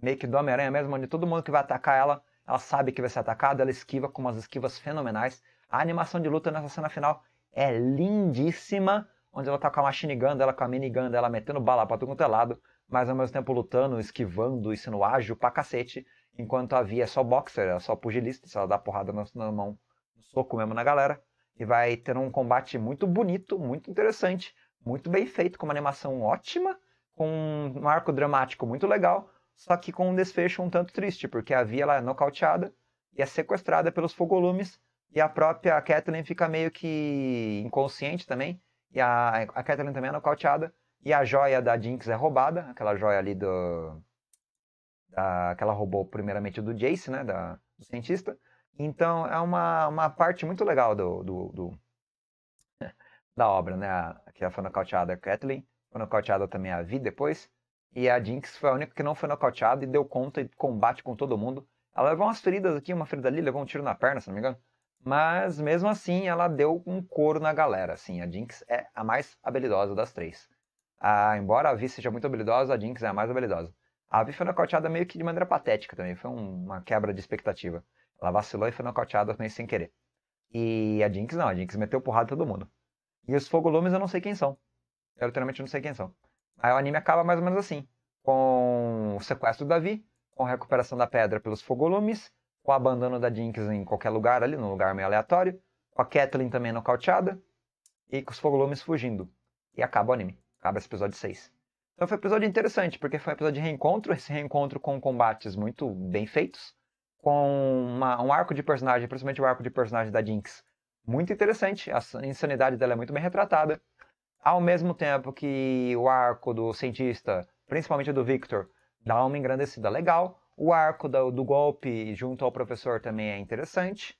Meio que do Homem-Aranha mesmo, onde todo mundo que vai atacar ela, ela sabe que vai ser atacada, ela esquiva com umas esquivas fenomenais. A animação de luta nessa cena final é lindíssima, onde ela tá com a machine gun com a minigun ela metendo bala pra tudo quanto é lado, mas ao mesmo tempo lutando, esquivando e sendo ágil pra cacete, enquanto a Via é só boxer, ela é só pugilista, se ela dá porrada na, na mão, no soco mesmo na galera. E vai ter um combate muito bonito, muito interessante, muito bem feito, com uma animação ótima, com um arco dramático muito legal, só que com um desfecho um tanto triste, porque a Via ela é nocauteada e é sequestrada pelos fogolumes e a própria Kathleen fica meio que inconsciente também. E a, a Kathleen também é nocauteada. E a joia da Jinx é roubada, aquela joia ali do. Da, que ela roubou primeiramente do Jace, né? Da, do cientista. Então é uma, uma parte muito legal do, do, do da obra, né? que ela foi nocauteada a Kathleen, foi nocauteada também a Vi depois. E a Jinx foi a única que não foi nocauteada e deu conta e combate com todo mundo. Ela levou umas feridas aqui, uma ferida ali, levou um tiro na perna, se não me engano. Mas mesmo assim, ela deu um couro na galera. Assim, a Jinx é a mais habilidosa das três. Ah, embora a Vi seja muito habilidosa, a Jinx é a mais habilidosa. A Vi foi nocauteada meio que de maneira patética também. Foi uma quebra de expectativa. Ela vacilou e foi nocauteada meio sem querer. E a Jinx não, a Jinx meteu porrada em todo mundo. E os fogolumes eu não sei quem são. Eu literalmente não sei quem são. Aí o anime acaba mais ou menos assim. Com o sequestro da Vi, com a recuperação da pedra pelos fogolumes, com abandono da Jinx em qualquer lugar ali, num lugar meio aleatório, com a Kathleen também nocauteada e com os Fogolumes fugindo. E acaba o anime, acaba esse episódio 6. Então foi um episódio interessante, porque foi um episódio de reencontro, esse reencontro com combates muito bem feitos, com uma, um arco de personagem, principalmente o arco de personagem da Jinx, muito interessante, a insanidade dela é muito bem retratada, ao mesmo tempo que o arco do cientista, principalmente do Victor, dá uma engrandecida legal, o arco do, do golpe junto ao professor também é interessante.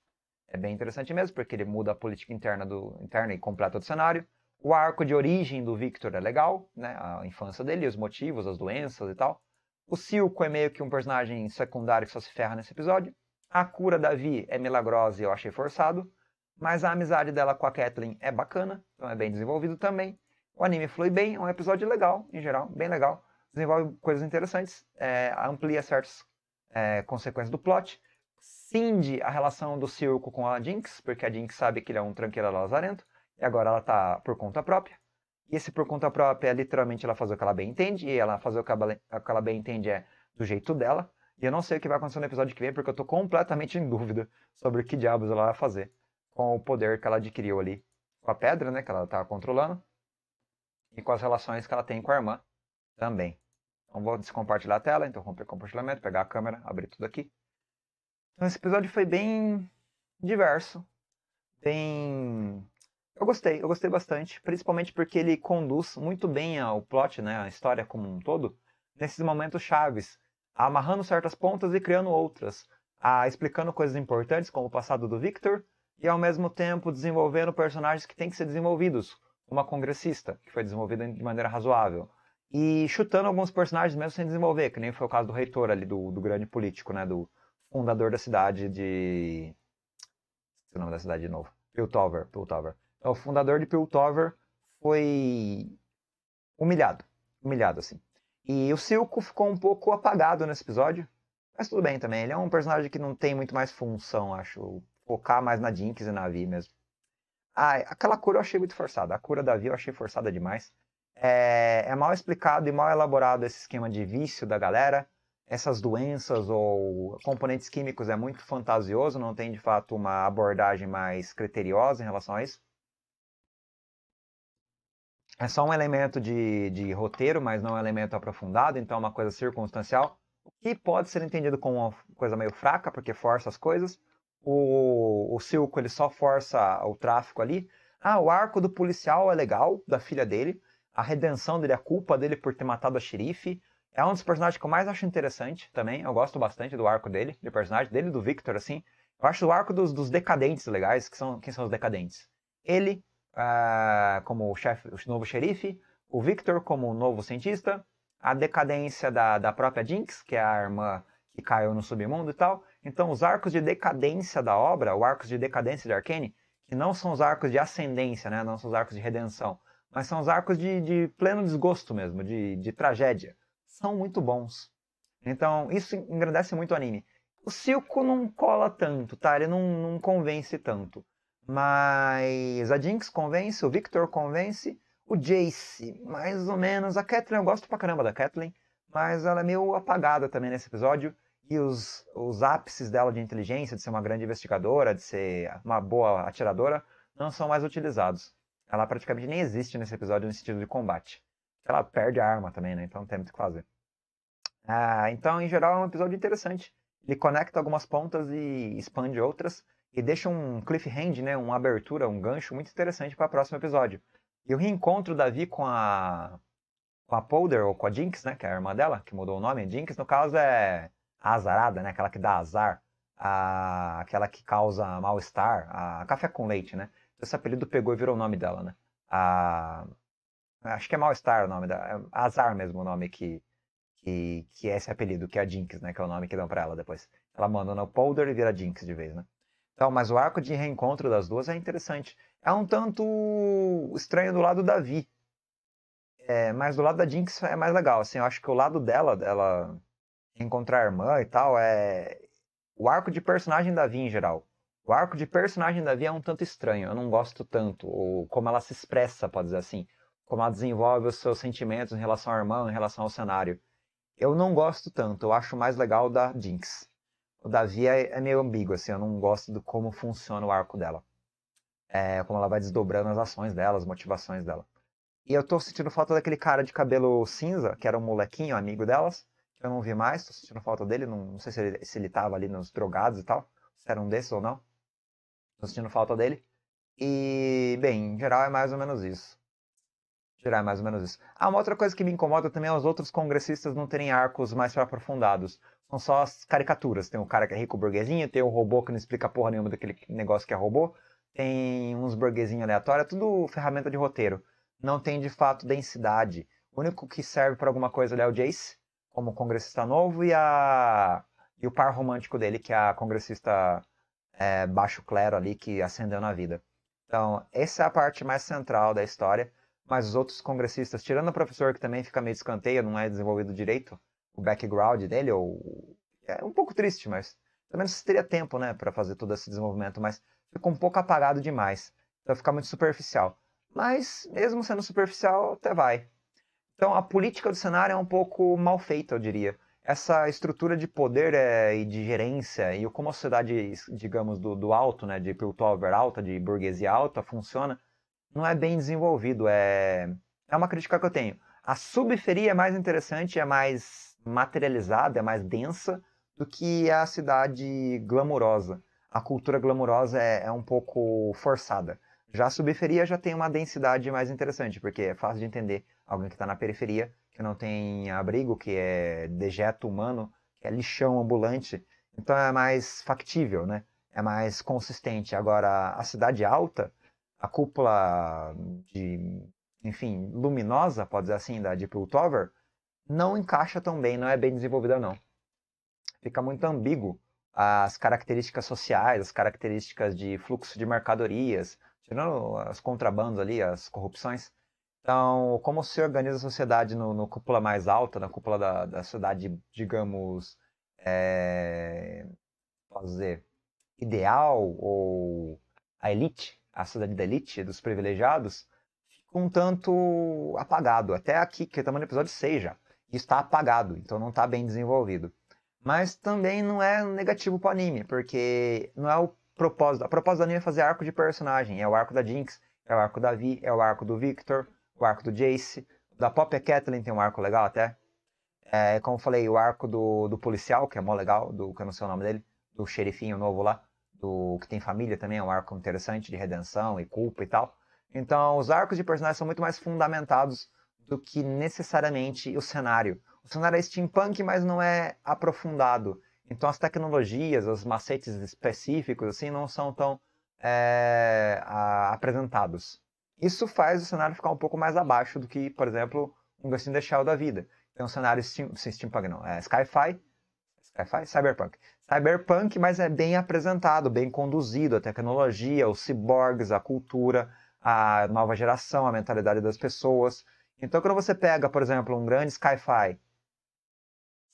É bem interessante mesmo, porque ele muda a política interna, do, interna e completa o cenário. O arco de origem do Victor é legal, né? A infância dele, os motivos, as doenças e tal. O Silco é meio que um personagem secundário que só se ferra nesse episódio. A cura da Vi é milagrosa e eu achei forçado. Mas a amizade dela com a Kathleen é bacana, então é bem desenvolvido também. O anime flui bem, é um episódio legal, em geral, bem legal. Desenvolve coisas interessantes, é, amplia certos é, consequência do plot. Cindy, a relação do Circo com a Jinx, porque a Jinx sabe que ele é um tranqueira lazarento, e agora ela tá por conta própria. E esse por conta própria é literalmente ela fazer o que ela bem entende, e ela fazer o que ela, o que ela bem entende é do jeito dela. E eu não sei o que vai acontecer no episódio que vem, porque eu tô completamente em dúvida sobre o que diabos ela vai fazer com o poder que ela adquiriu ali com a pedra, né, que ela estava tá controlando, e com as relações que ela tem com a irmã também. Então vou descompartilhar a tela, interromper o compartilhamento, pegar a câmera, abrir tudo aqui. Então esse episódio foi bem diverso, bem... Eu gostei, eu gostei bastante, principalmente porque ele conduz muito bem ao plot, né, a história como um todo, nesses momentos chaves, amarrando certas pontas e criando outras, a, explicando coisas importantes como o passado do Victor e ao mesmo tempo desenvolvendo personagens que têm que ser desenvolvidos, uma congressista, que foi desenvolvida de maneira razoável, e chutando alguns personagens mesmo sem desenvolver, que nem foi o caso do reitor ali, do, do grande político, né? Do fundador da cidade de. Esqueci o nome da cidade de novo. Piltover. Piltover. Então, o fundador de Piltover foi humilhado. Humilhado, assim. E o Silco ficou um pouco apagado nesse episódio. Mas tudo bem também. Ele é um personagem que não tem muito mais função, acho. Focar mais na Jinx e na Vi mesmo. Ah, aquela cura eu achei muito forçada. A cura da Vi eu achei forçada demais é, é mal explicado e mal elaborado esse esquema de vício da galera. Essas doenças ou componentes químicos é muito fantasioso, não tem de fato uma abordagem mais criteriosa em relação a isso. É só um elemento de, de roteiro, mas não é um elemento aprofundado, então é uma coisa circunstancial, o que pode ser entendido como uma coisa meio fraca, porque força as coisas. O, o Silco ele só força o tráfico ali. Ah, o arco do policial é legal, da filha dele, a redenção dele, a culpa dele por ter matado a xerife. É um dos personagens que eu mais acho interessante também. Eu gosto bastante do arco dele, do personagem dele, do Victor, assim. Eu acho o arco dos, dos decadentes legais, que são quem são os decadentes. Ele, uh, como o, chefe, o novo xerife, o Victor como o novo cientista, a decadência da, da própria Jinx, que é a irmã que caiu no submundo e tal. Então, os arcos de decadência da obra, os arcos de decadência de Arkane, que não são os arcos de ascendência, né? não são os arcos de redenção, mas são os arcos de, de pleno desgosto mesmo, de, de tragédia. São muito bons. Então, isso engrandece muito o anime. O Silco não cola tanto, tá? Ele não, não convence tanto. Mas a Jinx convence, o Victor convence, o Jace, mais ou menos. A Kathleen, eu gosto pra caramba da Kathleen, mas ela é meio apagada também nesse episódio. E os, os ápices dela de inteligência, de ser uma grande investigadora, de ser uma boa atiradora, não são mais utilizados ela praticamente nem existe nesse episódio no sentido de combate. Ela perde a arma também, né? Então não tem muito o que fazer. Ah, então, em geral, é um episódio interessante. Ele conecta algumas pontas e expande outras. E deixa um cliffhanger, né? Uma abertura, um gancho muito interessante para o próximo episódio. E o reencontro da Vi com a... Com a Powder, ou com a Jinx, né? Que é a irmã dela, que mudou o nome. Jinx, no caso, é a azarada, né? Aquela que dá azar. A... Aquela que causa mal-estar. A café com leite, né? Esse apelido pegou e virou o nome dela, né? A... Acho que é Malstar o nome da. É Azar mesmo o nome que, que, que é esse apelido, que é a Jinx, né? Que é o nome que dão pra ela depois. Ela manda no Powder e vira Jinx de vez, né? Então, mas o arco de reencontro das duas é interessante. É um tanto estranho do lado da Vi. É, mas do lado da Jinx é mais legal. Assim, eu acho que o lado dela, dela encontrar a irmã e tal, é. O arco de personagem da Vi em geral o arco de personagem da Via é um tanto estranho, eu não gosto tanto, ou como ela se expressa, pode dizer assim, como ela desenvolve os seus sentimentos em relação ao irmão, em relação ao cenário. Eu não gosto tanto, eu acho mais legal da Jinx. O da Via é, é meio ambíguo, assim, eu não gosto do como funciona o arco dela. É, como ela vai desdobrando as ações dela, as motivações dela. E eu tô sentindo falta daquele cara de cabelo cinza, que era um molequinho, amigo delas, que eu não vi mais, tô sentindo falta dele, não, não sei se ele, se ele tava ali nos drogados e tal, se era um desses ou não. Tô sentindo falta dele. E, bem, em geral é mais ou menos isso. Em geral é mais ou menos isso. Ah, uma outra coisa que me incomoda também é os outros congressistas não terem arcos mais aprofundados. São só as caricaturas. Tem o cara que é rico burguesinho, tem o robô que não explica porra nenhuma daquele negócio que é robô, tem uns burguesinhos aleatórios, é tudo ferramenta de roteiro. Não tem de fato densidade. O único que serve para alguma coisa é o Jace, como congressista novo, e a e o par romântico dele, que é a congressista é, baixo clero ali que ascendeu na vida. Então, essa é a parte mais central da história, mas os outros congressistas, tirando o professor que também fica meio escanteio, não é desenvolvido direito, o background dele, ou... é um pouco triste, mas pelo menos teria tempo né, para fazer todo esse desenvolvimento, mas ficou um pouco apagado demais, então fica muito superficial. Mas, mesmo sendo superficial, até vai. Então, a política do cenário é um pouco mal feita, eu diria essa estrutura de poder é, e de gerência e como a sociedade, digamos, do, do alto, né, de Piltover alta, de burguesia alta, funciona, não é bem desenvolvido. É, é uma crítica que eu tenho. A subferia é mais interessante, é mais materializada, é mais densa do que a cidade glamurosa. A cultura glamurosa é, é um pouco forçada. Já a subferia já tem uma densidade mais interessante, porque é fácil de entender alguém que está na periferia que não tem abrigo, que é dejeto humano, que é lixão ambulante. Então é mais factível, né? É mais consistente. Agora, a cidade alta, a cúpula de, enfim, luminosa, pode dizer assim, da Deep Tower, não encaixa tão bem, não é bem desenvolvida não. Fica muito ambíguo as características sociais, as características de fluxo de mercadorias, tirando as contrabandos ali, as corrupções, então, como se organiza a sociedade no, no cúpula mais alta, na cúpula da, da sociedade, digamos, é, posso dizer, ideal ou a elite, a sociedade da elite, dos privilegiados, fica um tanto apagado. Até aqui, que estamos no episódio 6 já, está apagado, então não está bem desenvolvido. Mas também não é negativo para o anime, porque não é o propósito. A proposta do anime é fazer arco de personagem, é o arco da Jinx, é o arco da Vi, é o arco do Victor, o arco do Jace. Da Pop Catlin tem um arco legal até. É, como eu falei, o arco do, do policial, que é mó legal, do, que eu não sei o nome dele, do xerifinho novo lá, do que tem família também, é um arco interessante de redenção e culpa e tal. Então, os arcos de personagens são muito mais fundamentados do que necessariamente o cenário. O cenário é steampunk, mas não é aprofundado. Então, as tecnologias, os macetes específicos, assim, não são tão é, a, apresentados. Isso faz o cenário ficar um pouco mais abaixo do que, por exemplo, um Ghost in the Shell da vida. Tem um cenário steam, steampunk, não, é sci-fi, sci-fi, cyberpunk. Cyberpunk, mas é bem apresentado, bem conduzido, a tecnologia, os ciborgues, a cultura, a nova geração, a mentalidade das pessoas. Então, quando você pega, por exemplo, um grande sci-fi,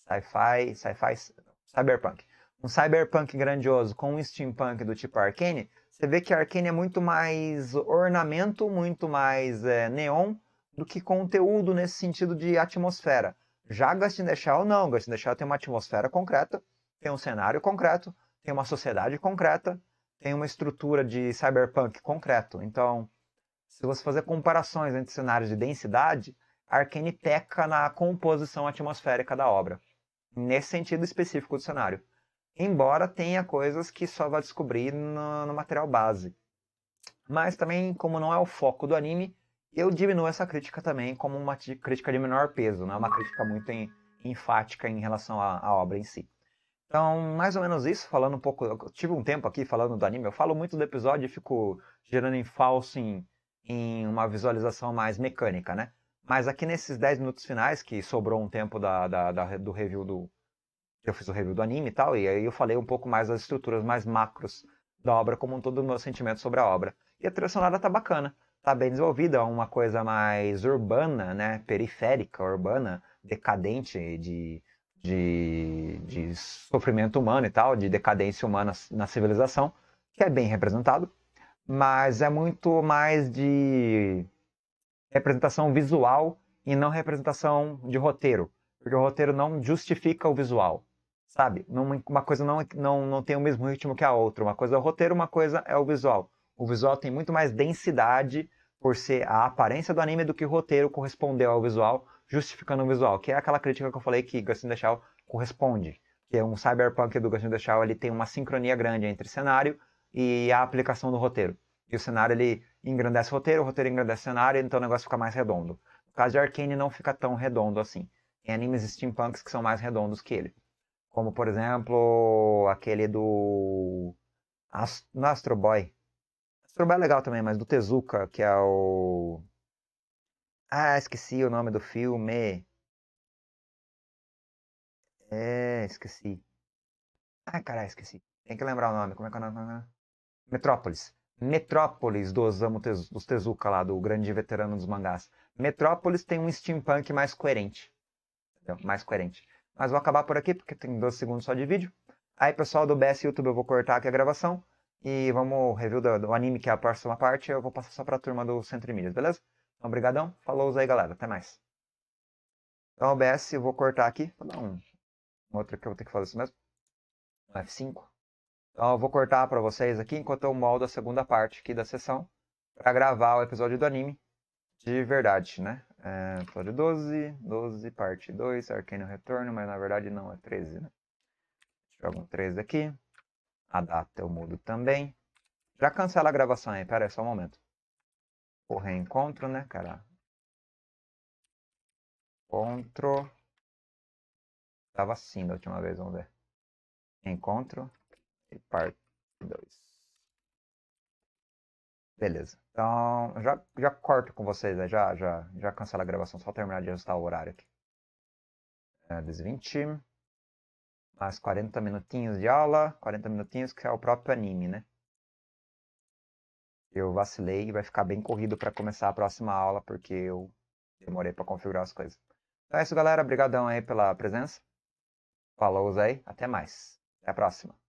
sci-fi, sci-fi, cyberpunk, um cyberpunk grandioso com um steampunk do tipo Arcane, você vê que a Arkane é muito mais ornamento, muito mais é, neon do que conteúdo nesse sentido de atmosfera. Já Ghost in the Shell não, Ghost in the Shell tem uma atmosfera concreta, tem um cenário concreto, tem uma sociedade concreta, tem uma estrutura de cyberpunk concreto. Então, se você fazer comparações entre cenários de densidade, Arkane peca na composição atmosférica da obra, nesse sentido específico do cenário. Embora tenha coisas que só vai descobrir no, no material base. Mas também, como não é o foco do anime, eu diminuo essa crítica também como uma crítica de menor peso, não é uma crítica muito em, enfática em relação à, à, obra em si. Então, mais ou menos isso, falando um pouco. Eu tive um tempo aqui falando do anime, eu falo muito do episódio e fico gerando em falso em, em uma visualização mais mecânica, né? Mas aqui nesses 10 minutos finais, que sobrou um tempo da, da, da do review do, eu fiz o um review do anime e tal, e aí eu falei um pouco mais das estruturas mais macros da obra, como um todo o meu sentimento sobre a obra. E a trilha sonora tá bacana, tá bem desenvolvida, é uma coisa mais urbana, né, periférica, urbana, decadente de, de, de sofrimento humano e tal, de decadência humana na civilização, que é bem representado, mas é muito mais de representação visual e não representação de roteiro, porque o roteiro não justifica o visual sabe? uma coisa não, é não, não tem o mesmo ritmo que a outra. Uma coisa é o roteiro, uma coisa é o visual. O visual tem muito mais densidade por ser a aparência do anime do que o roteiro correspondeu ao visual, justificando o visual, que é aquela crítica que eu falei que Ghost in the Shell corresponde. Que é um cyberpunk do Ghost in the Shell, ele tem uma sincronia grande entre cenário e a aplicação do roteiro. E o cenário, ele engrandece o roteiro, o roteiro engrandece o cenário, então o negócio fica mais redondo. No caso de Arkane, não fica tão redondo assim. Tem animes steampunks que são mais redondos que ele. Como, por exemplo, aquele do. Ast... No é Astro Boy. Astro Boy é legal também, mas do Tezuka, que é o. Ah, esqueci o nome do filme. É, esqueci. Ah, caralho, esqueci. Tem que lembrar o nome. Como é que é o nome? Metrópolis. Metrópolis do Osamu Tez... dos Tezuka lá, do grande veterano dos mangás. Metrópolis tem um steampunk mais coerente. Mais coerente. Mas vou acabar por aqui, porque tem 12 segundos só de vídeo. Aí, pessoal do BS YouTube, eu vou cortar aqui a gravação. E vamos review do, do anime, que é a próxima parte. Eu vou passar só pra turma do Centro Milhas, beleza? Então, obrigadão. Falou aí, galera. Até mais. Então, o BS eu vou cortar aqui. Vou dar um, um outro que eu vou ter que fazer isso mesmo. Um F5. Então, eu vou cortar pra vocês aqui, enquanto eu moldo a segunda parte aqui da sessão. Pra gravar o episódio do anime de verdade, né? É, Flore 12, 12, parte 2, Arcane Retorno, mas na verdade não, é 13, né? Joga um 13 aqui. A data eu mudo também. Já cancela a gravação aí, pera aí, só um momento. O reencontro, né, cara? Encontro. Tava assim da última vez, vamos ver. Encontro e parte 2. Beleza. Então, já, já corto com vocês, né? já, já, já cancela a gravação, só terminar de ajustar o horário aqui. É, desvinte. Mais 40 minutinhos de aula, 40 minutinhos que é o próprio anime, né? Eu vacilei e vai ficar bem corrido para começar a próxima aula, porque eu demorei para configurar as coisas. Então é isso, galera. Obrigadão aí pela presença. Falou aí. Até mais. Até a próxima.